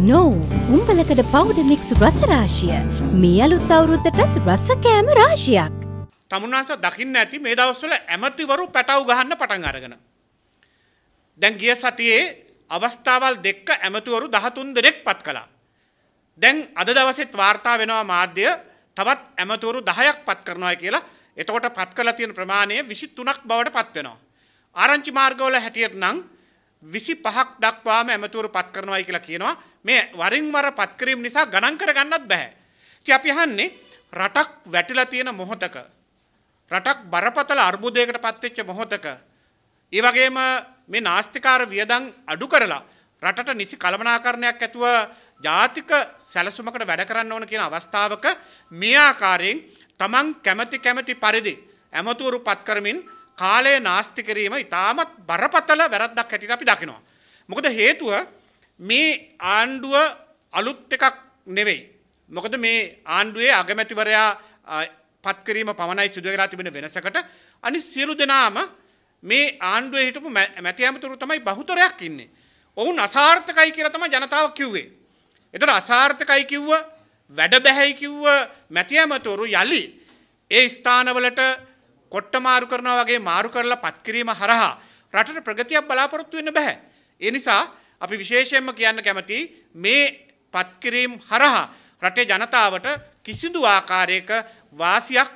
නෝ උම්බලකඩ පෞඩ mix රසරාශිය මේ අලුත් අවුරුද්දටත් රස කෑම රාශියක්. තමුන්නාස දකින්න ඇති මේ දවස්වල ඇමතිවරු පැටව් ගහන්න පටන් අරගෙන. දැන් ගිය සතියේ අවස්ථාවල් දෙක්ක ඇමතිවරු දහතුන් දෙනෙක් පත් කළා. දැන් අද දවසෙත් වාර්තා වෙනවා මාධ්‍ය තවත් ඇමතිවරු දහයක් පත් කරනවා කියලා එතකොට පත් කළ තියෙන ප්‍රමාණය විසි තුනක් බවට පත්වෙනවා. ආරංචි මාර්ගවල හැටියට නං විසි පහක් දක්වාම ඇමතුවරු පත් කරනවායි කියලා කියනවා මේ වරින්වර පත්කිරීම නිසා ගණන් කර ගන්නත් බැහැ. ති අපි හන්නේ රටක් වැටිලා තියෙන මොහොතක. රටක් බරපතල අර්බුදයකට පත්වෙච්ච මොහොතක. ඒවගේම මේ නාස්තිකාර වියදං අඩු කරලා රටට නිසි කළමනාකරණයක් ඇතුව ජාතික සැලසුමකට වැඩ කරන්න ඕන කියන අවස්ථාවක මේ ආකාරයෙන් තමන් කැමති කැමති පරිදි ඇමතුවරු පත්කරමින් කාලය නාස්ති කිරීම ඉතාමත් බරපතල වැරද්දක් හැටියට අපි දකිනවා. මොකද හේතුව මේ ආණ්ඩුව අලුත් එකක් නෙවෙයි. මොකද මේ ආණ්ඩුවේ අගමැතිවරයා පත්කිරීම පමණයි සිදු වෙලා තිබෙන වෙනසකට අනිත් සියලු දෙනාම මේ ආණ්ඩුවේ හිටපු මැති ඇමතුරු තමයි බහුතරයක් ඉන්නේ. ඔවුන් අසාර්ථකයි කියලා තමයි ජනතාව කිව්වේ. ඒතර අසාර්ථකයි කිව්ව වැඩ බැහැයි කිව්ව මැති ඇමතුරු යලි ඒ ස්ථානවලට කොට්ට මාරු කරනවා වගේ මාරු කරලා පත්කිරීම හරහා රටට ප්‍රගතියක් බලාපොරොත්තු වෙන්න බැහැ. ඒ නිසා අපි විශේෂයෙන්ම කියන්න කැමති මේ පත්කිරීම් හරහා රටේ ජනතාවට කිසිදු ආකාරයක වාසියක්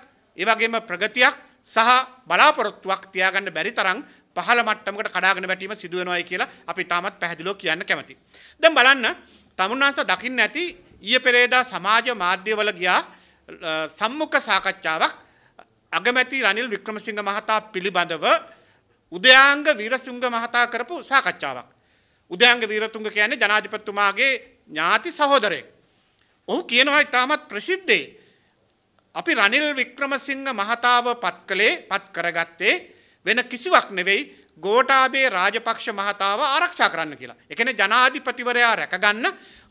ඒවගේම ප්‍රගතියක් සහ බලාපොරොත්තුවක් තියාගන්න බැරි තරම් පහළ මට්ටමකට කඩාගෙන වැටීම සිදුවනවායි කියලා අපි තාමත් පැහැදිලිව කියන්න කැමති. දැන් බලන්න තමුන්නාස දකින්න ඇති ඊයේ පෙරේදා සමාජ මාධ්‍යවල ගියා සම්මුඛ සාකච්ඡාවක් අගමැති රනිල් වික්‍රමසිංහ මහතා පිළිබඳව උදයාංග වීරසිංහ මහතා කරපු සාකච්ඡාවක්. උදයාංග වීරතුංග කියන්නේ ජනාධිපතිතුමාගේ ඥාති සහෝදරයෙක්. ඔහු කියනවා ඉතාමත් ප්‍රසිද්ධේ. අපි රනිල් වික්‍රමසිංහ මහතාව පත් කළේ පත් කරගත්තේ වෙන කිසිවක් නෙවෙයි ගෝටාබේ රාජපක්ෂ මහතාව ආරක්ෂා කරන්න කියලා. එකන ජනාධිපතිවරයා රැකගන්න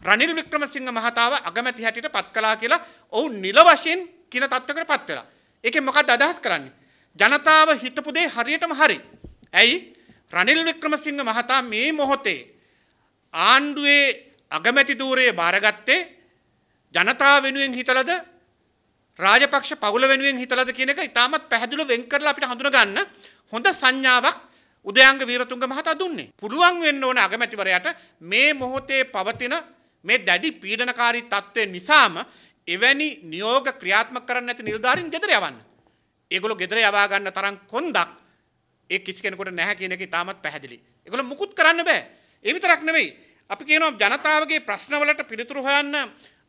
රනිල් වික්‍රමසිංහ මහතාව අගමැති හැටියට පත් කලා කියලා ඔවු නිල වශයෙන් කියන තත්ත්වකට පත් වෙලා. ඒක මොකක්ද අදහස් කරන්නේ. ජනතාව හිතපු දේ හරියටම හරි. ඇයි රනිල් වික්‍රමසිංහ මහතා මේ මොහොතේ ආණ්ඩුවේ අගමැති ධූරයේ බාරගත්තේ ජනතාව වෙනුවෙන් හිතලද රාජපක්ෂ පවුල වෙනුවෙන් හිතලද කියන එක ඉතාමත් පැහැදිලිව වෙන් කරලා අපිට හඳුනගන්න හොඳ සංඥාවක් උදයන්ග වීරතුංග මහතා දුන්නේ. පුළුවන් වෙන්න ඕන අගමැතිවරයාට මේ මොහොතේ පවතින මේ දැඩි පීඩනකාරී තත්ත්වය නිසාම එවැනි නියෝග ක්‍රියාත්ම කරන්න ඇති නිල්ධාරින් ගෙදර යවන්න. ඒගොලු ගෙදර යවාගන්න තරම් කොන්දක් ඒ කිසි කෙනකොට නැහැ කියනක තාමත් පැහැදිලි. එකගොල මුකුත් කරන්න බෑ. එවිතරක් නෙවෙයි. අපි කියනවා ජනතාවගේ ප්‍රශ්නවලට පිළිතුරු හොයන්න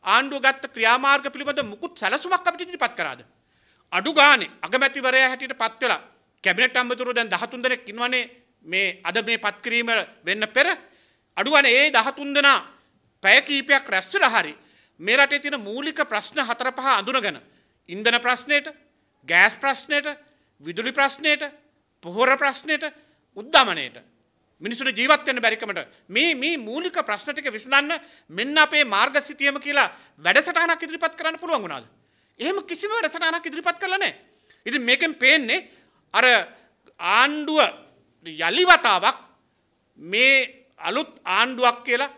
ආණ්ඩුව ගත්ත ක්‍රියාමාර්ග පිළිබඳ මුකුත් සැලසුමක් අපිට ඉදිරිපත් කරාද. අඩු ගානේ අගමැතිවරයා හැටියට පත් වෙලා කැබිනට් අම්බතුරු දැන් 13 දෙනෙක් ඉන්නවනේ මේ අද මේ පත් කිරීම වෙන්න පෙර අඩුවන ඒ 13 දෙනා පැය කීපයක් රැස් වෙලා හරි මෙරටේ තියෙන මූලික ප්‍රශ්න හතර පහ අඳුනගෙන ඉන්ධන ප්‍රශ්නයට ගෑස් ප්‍රශ්නයට විදුලි ප්‍රශ්නයට පොහොර ප්‍රශ්නයට උද්ධමනයට මිනිසුන්ට ජීවත් වෙන්න බැරිකමට මේ මේ මූලික ප්‍රශ්න ටික විසඳන්න මෙන්න අපේ මාර්ග සිතියම කියලා වැඩසටහනක් ඉදිරිපත් කරන්න පුළුවන් වුණාද? එහෙම කිසිම වැඩසටහනක් ඉදිරිපත් කරලා නැහැ. ඉතින් මේකෙන් පේන්නේ අර ආණ්ඩුව යලි වතාවක් මේ අලුත් ආණ්ඩුවක් කියලා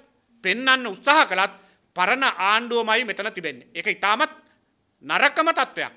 පෙන්වන්න උත්සාහ කළත් පරණ ආණ්ඩුවමයි මෙතන තිබෙන්නේ. එක ඉතාමත් නරකම තත්ත්වයක්.